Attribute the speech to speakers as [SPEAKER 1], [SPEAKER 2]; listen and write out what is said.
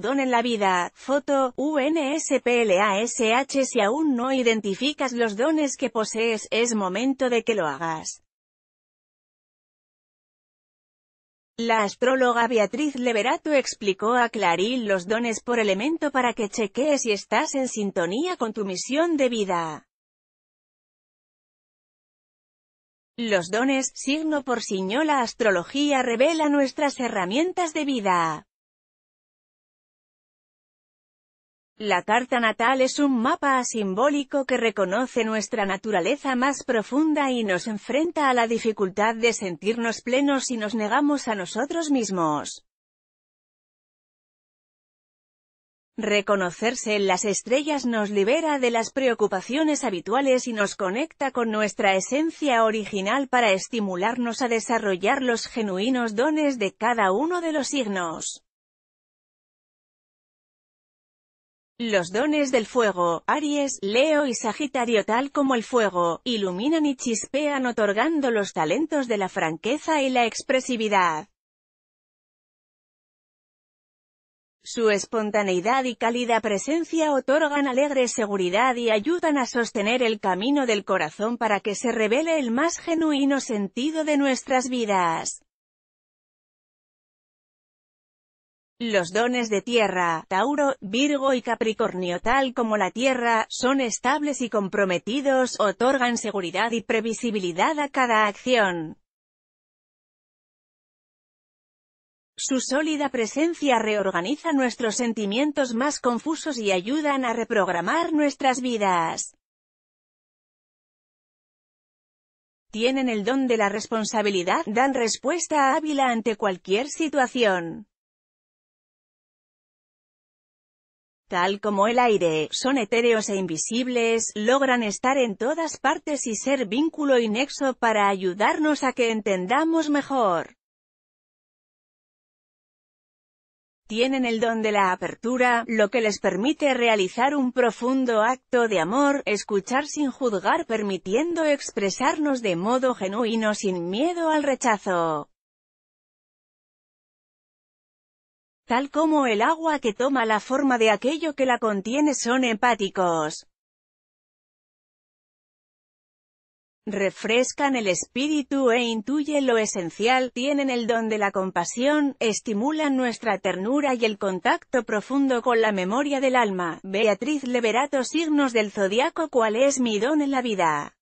[SPEAKER 1] don en la vida. Foto, UNSPLASH Si aún no identificas los dones que posees, es momento de que lo hagas. La astróloga Beatriz Leverato explicó a Clarín los dones por elemento para que chequees si estás en sintonía con tu misión de vida. Los dones, signo por signo la astrología revela nuestras herramientas de vida. La carta natal es un mapa simbólico que reconoce nuestra naturaleza más profunda y nos enfrenta a la dificultad de sentirnos plenos si nos negamos a nosotros mismos. Reconocerse en las estrellas nos libera de las preocupaciones habituales y nos conecta con nuestra esencia original para estimularnos a desarrollar los genuinos dones de cada uno de los signos. Los dones del fuego, Aries, Leo y Sagitario tal como el fuego, iluminan y chispean otorgando los talentos de la franqueza y la expresividad. Su espontaneidad y cálida presencia otorgan alegre seguridad y ayudan a sostener el camino del corazón para que se revele el más genuino sentido de nuestras vidas. Los dones de tierra, Tauro, Virgo y Capricornio tal como la tierra, son estables y comprometidos, otorgan seguridad y previsibilidad a cada acción. Su sólida presencia reorganiza nuestros sentimientos más confusos y ayudan a reprogramar nuestras vidas. Tienen el don de la responsabilidad, dan respuesta hábil ante cualquier situación. tal como el aire, son etéreos e invisibles, logran estar en todas partes y ser vínculo y nexo para ayudarnos a que entendamos mejor. Tienen el don de la apertura, lo que les permite realizar un profundo acto de amor, escuchar sin juzgar permitiendo expresarnos de modo genuino sin miedo al rechazo. tal como el agua que toma la forma de aquello que la contiene son empáticos. refrescan el espíritu e intuyen lo esencial, tienen el don de la compasión, estimulan nuestra ternura y el contacto profundo con la memoria del alma. Beatriz Leverato Signos del Zodiaco ¿Cuál es mi don en la vida?